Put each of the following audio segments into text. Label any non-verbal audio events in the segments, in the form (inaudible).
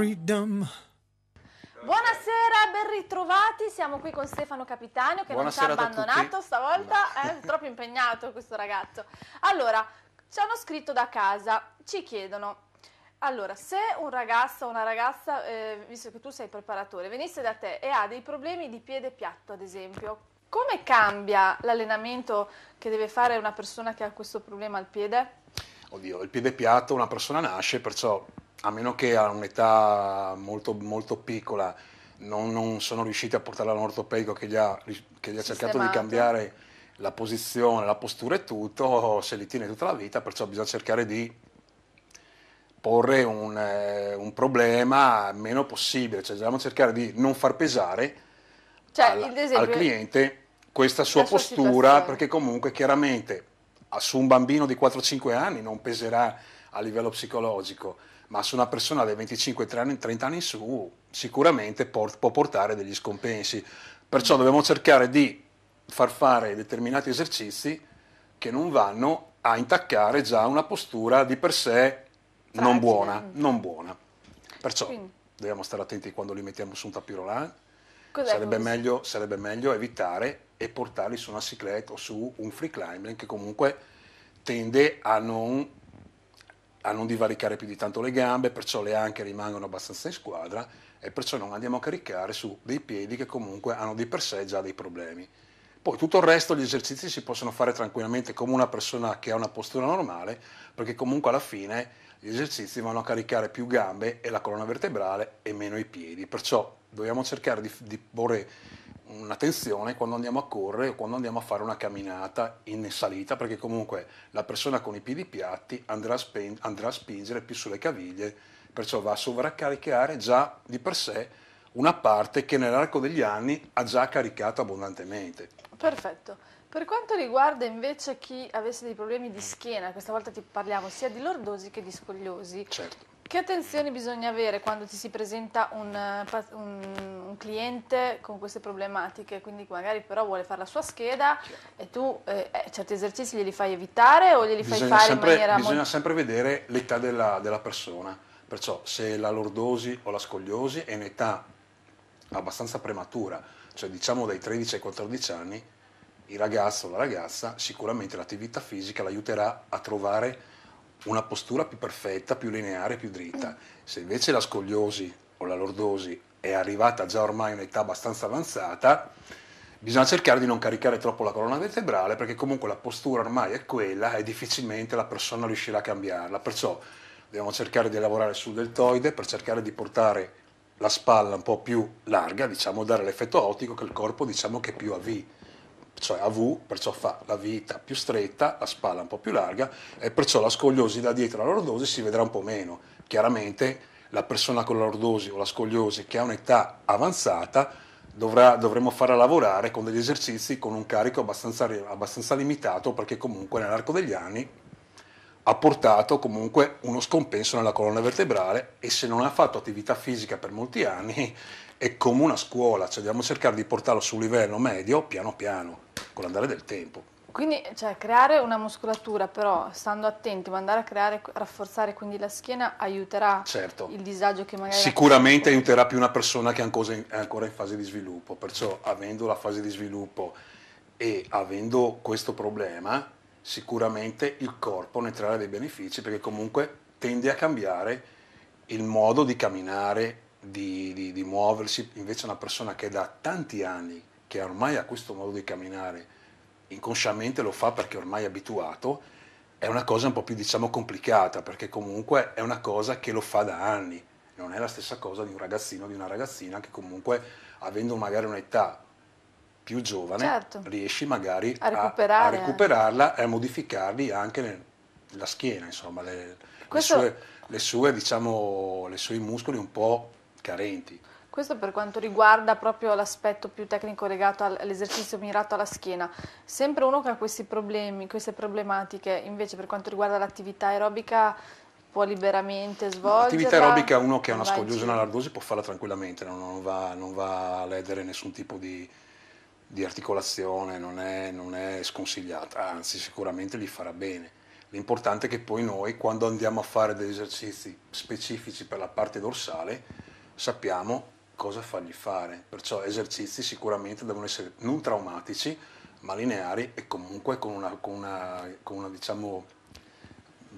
freedom. Buonasera, ben ritrovati. Siamo qui con Stefano Capitano che Buonasera non ci ha abbandonato stavolta. Eh, è troppo impegnato questo ragazzo. Allora, ci hanno scritto da casa, ci chiedono. Allora, se un ragazzo o una ragazza, eh, visto che tu sei preparatore, venisse da te e ha dei problemi di piede piatto, ad esempio, come cambia l'allenamento che deve fare una persona che ha questo problema al piede? Oddio, il piede piatto, una persona nasce, perciò a meno che a un'età molto, molto piccola non, non, sono riusciti a portare all'ortopedico che gli ha, che gli ha cercato di cambiare la posizione, la postura e tutto, se li tiene tutta la vita, perciò bisogna cercare di porre un, eh, un problema meno possibile, cioè dobbiamo cercare di non far pesare cioè, al, al, cliente questa sua postura, sua perché comunque chiaramente su un bambino di 4-5 anni non peserà a livello psicologico ma su una persona dai 25 ai 30 anni in su sicuramente port- può portare degli scompensi. Perciò dobbiamo cercare di far fare determinati esercizi che non vanno a intaccare già una postura di per sé non buona, non buona. Perciò Quindi. dobbiamo stare attenti quando li mettiamo su un tapirolan. Sarebbe meglio, sarebbe meglio evitare e portarli su una ciclette o su un free climbing che comunque tende a non a non divaricare più di tanto le gambe, perciò le anche rimangono abbastanza in squadra e perciò non andiamo a caricare su dei piedi che comunque hanno di per sé già dei problemi. Poi tutto il resto, gli esercizi si possono fare tranquillamente come una persona che ha una postura normale, perché comunque alla fine gli esercizi vanno a caricare più gambe e la colonna vertebrale e meno i piedi. Perciò dobbiamo cercare di, di porre una tensione quando andiamo a correre o quando andiamo a fare una camminata in salita, perché comunque la persona con i piedi piatti andrà a, spen- andrà a spingere più sulle caviglie, perciò va a sovraccaricare già di per sé una parte che nell'arco degli anni ha già caricato abbondantemente. Perfetto. Per quanto riguarda invece chi avesse dei problemi di schiena, questa volta ti parliamo sia di lordosi che di scogliosi, certo. Che attenzione bisogna avere quando ti si presenta un, eh, un, un, cliente con queste problematiche? Quindi magari però vuole fare la sua scheda e tu eh, eh, certi esercizi glieli fai evitare o glieli bisogna fai fare sempre, in maniera... Bisogna molto... sempre vedere l'età della, della persona, perciò se la lordosi o la scogliosi è in età abbastanza prematura, cioè diciamo dai 13 ai 14 anni, il ragazzo o la ragazza sicuramente l'attività fisica l'aiuterà a trovare una postura più perfetta, più lineare, più dritta. Se invece la scogliosi o la lordosi è arrivata già ormai a un'età abbastanza avanzata, bisogna cercare di non caricare troppo la colonna vertebrale perché comunque la postura ormai è quella e difficilmente la persona riuscirà a cambiarla. Perciò dobbiamo cercare di lavorare sul deltoide per cercare di portare la spalla un po' più larga, diciamo dare l'effetto ottico che il corpo diciamo che è più a V cioè a V, perciò fa la vita più stretta, la spalla un po' più larga e perciò la scogliosi da dietro alla lordosi si vedrà un po' meno. Chiaramente la persona con la l'ordosi o la scogliosi che ha un'età avanzata dovrà, dovremo farla lavorare con degli esercizi con un carico abbastanza, abbastanza limitato perché comunque nell'arco degli anni ha portato comunque uno scompenso nella colonna vertebrale e se non ha fatto attività fisica per molti anni è come una scuola, cioè dobbiamo cercare di portarlo su un livello medio piano piano, con l'andare del tempo. Quindi cioè, creare una muscolatura, però stando attenti, ma andare a creare, rafforzare quindi la schiena aiuterà certo. il disagio che magari... Sicuramente aiuterà più una persona che è ancora in fase di sviluppo, perciò avendo la fase di sviluppo e avendo questo problema, sicuramente il corpo ne trarrà dei benefici perché comunque tende a cambiare il modo di camminare, di, di, di muoversi, invece una persona che da tanti anni, che ormai ha questo modo di camminare, inconsciamente lo fa perché ormai è abituato, è una cosa un po' più diciamo complicata, perché comunque è una cosa che lo fa da anni, non è la stessa cosa di un ragazzino o di una ragazzina che comunque avendo magari un'età più giovane certo. riesci magari a, recuperare, a, a recuperarla e a modificarli anche nel, la schiena, insomma, le, Questo... le, sue, le sue, diciamo, le sue muscoli un po' carenti. Questo per quanto riguarda proprio l'aspetto più tecnico legato all'esercizio mirato alla schiena. Sempre uno che ha questi problemi, queste problematiche, invece per quanto riguarda l'attività aerobica può liberamente svolgere. L'attività aerobica uno che ha una scogliosa e una largosi può farla tranquillamente, non, non, va, non, va, a ledere nessun tipo di, di articolazione, non è, non è sconsigliata, anzi sicuramente gli farà bene. L'importante è che poi noi quando andiamo a fare degli esercizi specifici per la parte dorsale sappiamo cosa fargli fare, perciò esercizi sicuramente devono essere non traumatici, ma lineari e comunque con una, con una, con una diciamo,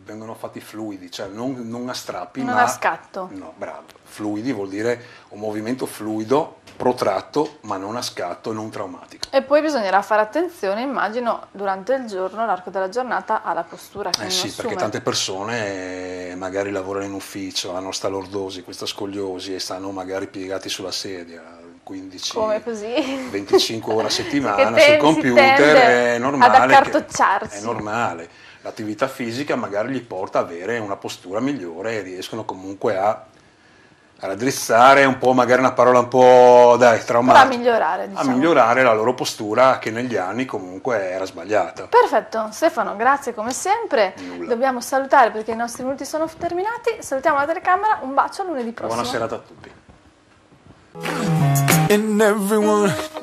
vengono fatti fluidi, cioè non, non a strappi, non ma a scatto. No, bravo. Fluidi vuol dire un movimento fluido, protratto, ma non a scatto, non traumatico. E poi bisognerà fare attenzione, immagino, durante il giorno, l'arco della giornata, alla postura che Eh sì, assume. perché tante persone magari lavorano in ufficio, hanno sta lordosi, questa scogliosi e stanno magari piegati sulla sedia 15 25 ore a (laughs) settimana sul computer è normale, è normale. L'attività fisica magari gli porta ad avere una postura migliore e riescono comunque a raddrizzare un po' magari una parola un po' dai, traumatica. Però a migliorare, diciamo. A migliorare la loro postura che negli anni comunque era sbagliata. Perfetto, Stefano, grazie come sempre. Nulla. Dobbiamo salutare perché i nostri minuti sono terminati. Salutiamo la telecamera, un bacio lunedì prossimo. Buona serata a tutti.